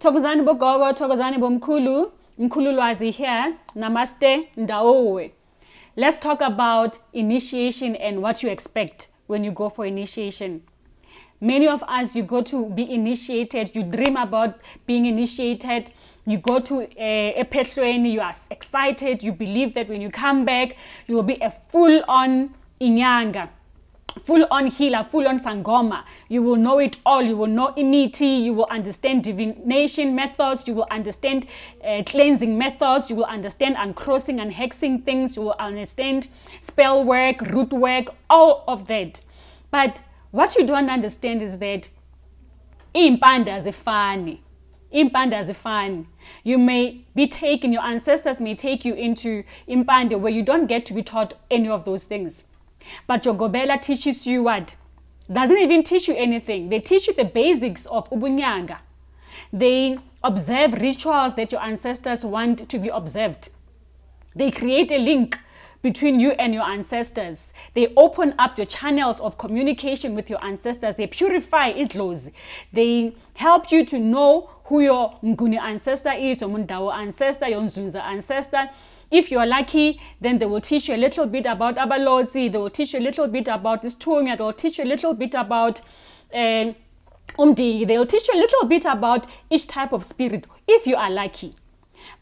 Thokozani bogogo, thokozani bomkulu, mkululwazi here, namaste, ndaowe. Let's talk about initiation and what you expect when you go for initiation. Many of us, you go to be initiated, you dream about being initiated, you go to a, eh, a you are excited, you believe that when you come back, you will be a full-on inyanga full on healer, full on sangoma. You will know it all. You will know imiti. You will understand divination methods. You will understand uh, cleansing methods. You will understand uncrossing and hexing things. You will understand spell work, root work, all of that. But what you don't understand is that impanda azifani. Impanda azifani. You may be taken, your ancestors may take you into impanda where you don't get to be taught any of those things but your gobela teaches you what? Doesn't even teach you anything. They teach you the basics of ubunyanga. They observe rituals that your ancestors want to be observed. They create a link between you and your ancestors. They open up your channels of communication with your ancestors. They purify idlos. They help you to know who your Nguni ancestor is, your Mundawo ancestor, your Nzunza ancestor, if you are lucky, then they will teach you a little bit about Abalozi, they will teach you a little bit about and they will teach you a little bit about uh, Umdi, they will teach you a little bit about each type of spirit, if you are lucky.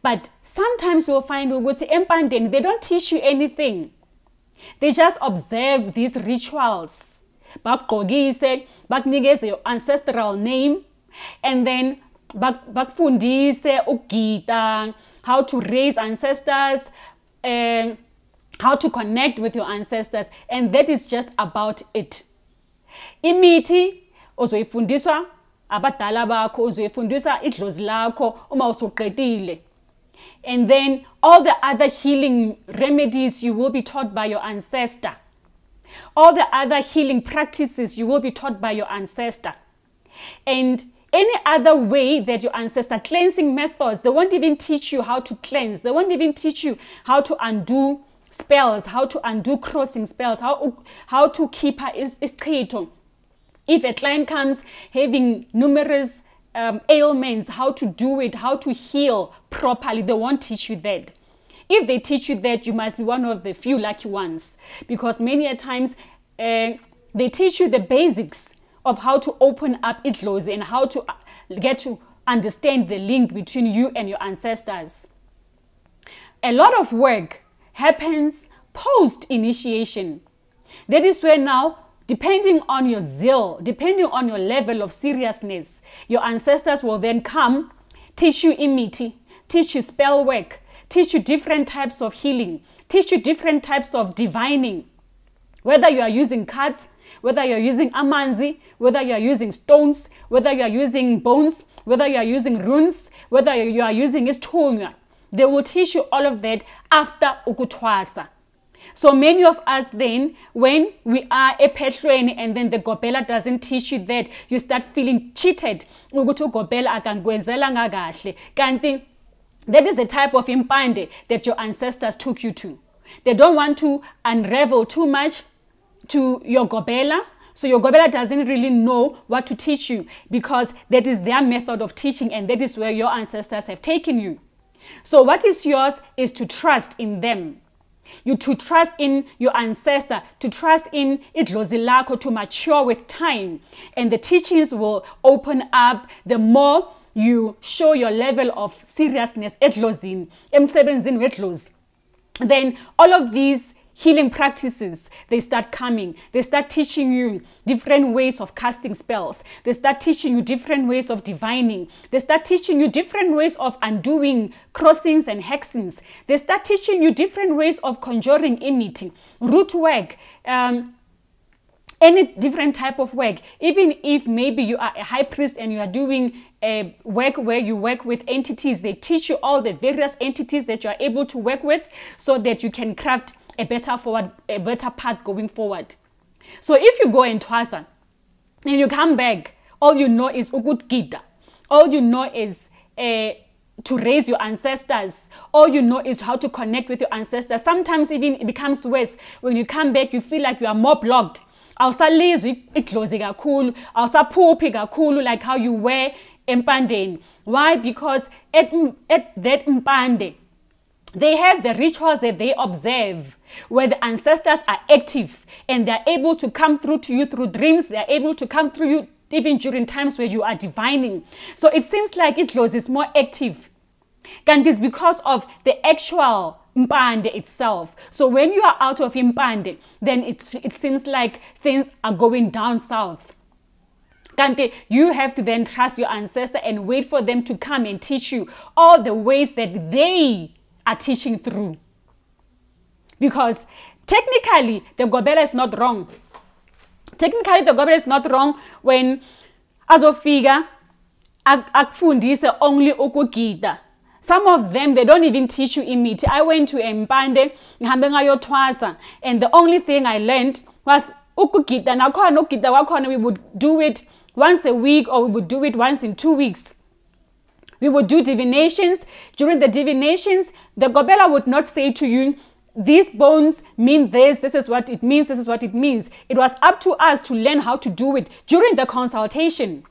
But sometimes you'll find say empandeni they don't teach you anything. They just observe these rituals. said, bakunikeze your ancestral name, and then bakufundise ukugita how to raise ancestors um, how to connect with your ancestors and that is just about it imithi uzoyifundiswa abadala bakho uzoyifundisa idlozi lakho uma usuqedile and then all the other healing remedies you will be taught by your ancestor all the other healing practices you will be taught by your ancestor and any other way that your ancestor cleansing methods, they won't even teach you how to cleanse. They won't even teach you how to undo spells, how to undo crossing spells, how, how to keep her is, If a client comes having numerous um, ailments, how to do it, how to heal properly, they won't teach you that. If they teach you that, you must be one of the few lucky ones because many a times uh, they teach you the basics of how to open up idlozi and how to uh, get to understand the link between you and your ancestors. A lot of work happens post initiation. That is where now, depending on your zeal, depending on your level of seriousness, your ancestors will then come, teach you imiti, teach you spell work, teach you different types of healing, teach you different types of divining. Whether you are using cards, whether you're using amanzi, whether you're using stones, whether you're using bones, whether you're using runes, whether you are using isthunywa. They will teach you all of that after ukutwasa. So many of us then, when we are a petrweni and then the gobela doesn't teach you that, you start feeling cheated. Ukuthi ugobela akangikwenzelanga kahle. Kanti that is the type of impande that your ancestors took you to. They don't want to unravel too much to your gobela so your gobela doesn't really know what to teach you because that is their method of teaching and that is where your ancestors have taken you so what is yours is to trust in them you to trust in your ancestor, to trust in idlozilako, to mature with time. And the teachings will open up the more you show your level of seriousness, edlozin, emsebenzin wetloz. Then all of these healing practices they start coming they start teaching you different ways of casting spells they start teaching you different ways of divining they start teaching you different ways of undoing crossings and hexings they start teaching you different ways of conjuring entities, root work um, any different type of work even if maybe you are a high priest and you are doing a work where you work with entities they teach you all the various entities that you are able to work with so that you can craft a better forward, a better path going forward. So if you go into Twasa and you come back, all you know is ukutgida. All you know is eh, to raise your ancestors. All you know is how to connect with your ancestors. Sometimes even it becomes worse. When you come back, you feel like you are more blocked. cool. iglozi kakhulu awusaphuphi cool. like how you were empandeni why because at, at that mpande they have the rituals that they observe where the ancestors are active and they're able to come through to you through dreams. They're able to come through you even during times where you are divining. So it seems like Idlozi is more active. And this because of the actual Mpande itself. So when you are out of Mpande, then it, it seems like things are going down south. Kante, you have to then trust your ancestor and wait for them to come and teach you all the ways that they are teaching through. Because technically, the Gobela is not wrong. Technically, the Gobela is not wrong when azofika akufundise only ukugida some of them they don't even teach you imithi i went to empande ngihambe ngayothwasa and the only thing i learned was ukugida nakhona ukugida kwakhona we would do it once a week or we would do it once in two weeks we would do divinations. During the divinations, the Gobela would not say to you, these bones mean this, this is what it means, this is what it means. It was up to us to learn how to do it during the consultation.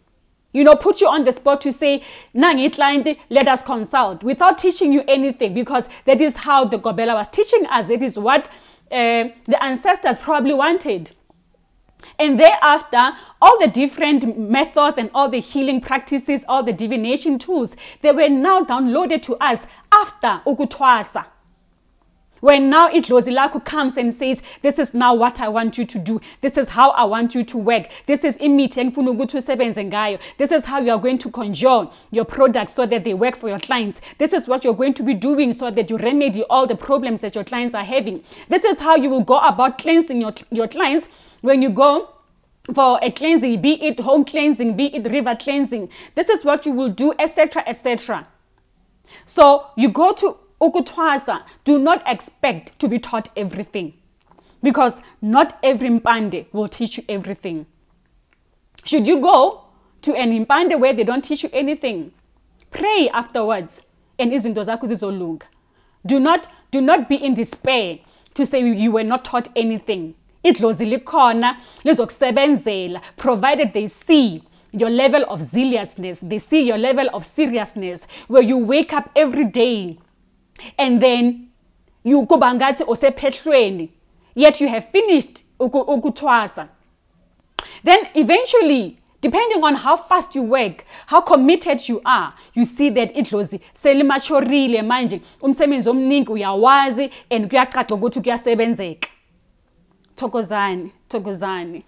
You know, put you on the spot to say, Nangi client, let us consult without teaching you anything because that is how the Gobela was teaching us. That is what uh, the ancestors probably wanted. And thereafter, all the different methods and all the healing practices, all the divination tools, they were now downloaded to us after Ukutwasa. When now Itlozi Laku comes and says, This is now what I want you to do. This is how I want you to work. This is This is how you are going to conjure your products so that they work for your clients. This is what you're going to be doing so that you remedy all the problems that your clients are having. This is how you will go about cleansing your, your clients when you go for a cleansing, be it home cleansing, be it river cleansing. This is what you will do, etc., etc. So you go to Ukuthwasa, do not expect to be taught everything because not every impande will teach you everything. Should you go to an impande where they don't teach you anything, pray afterwards and izinto zakho zizolunga. Do not do not be in despair to say you were not taught anything. Idlozi likhona lizokusebenzela provided they see your level of zealousness, they see your level of seriousness where you wake up every day and then you kuba ngathi usephehlweni yet you have finished ukuthwasa then eventually depending on how fast you work how committed you are you see that idlozi selimachorile manje umsebenzi omningi uyawazi and kuyacaca ukuthi kuyasebenzeka thokozani thokozani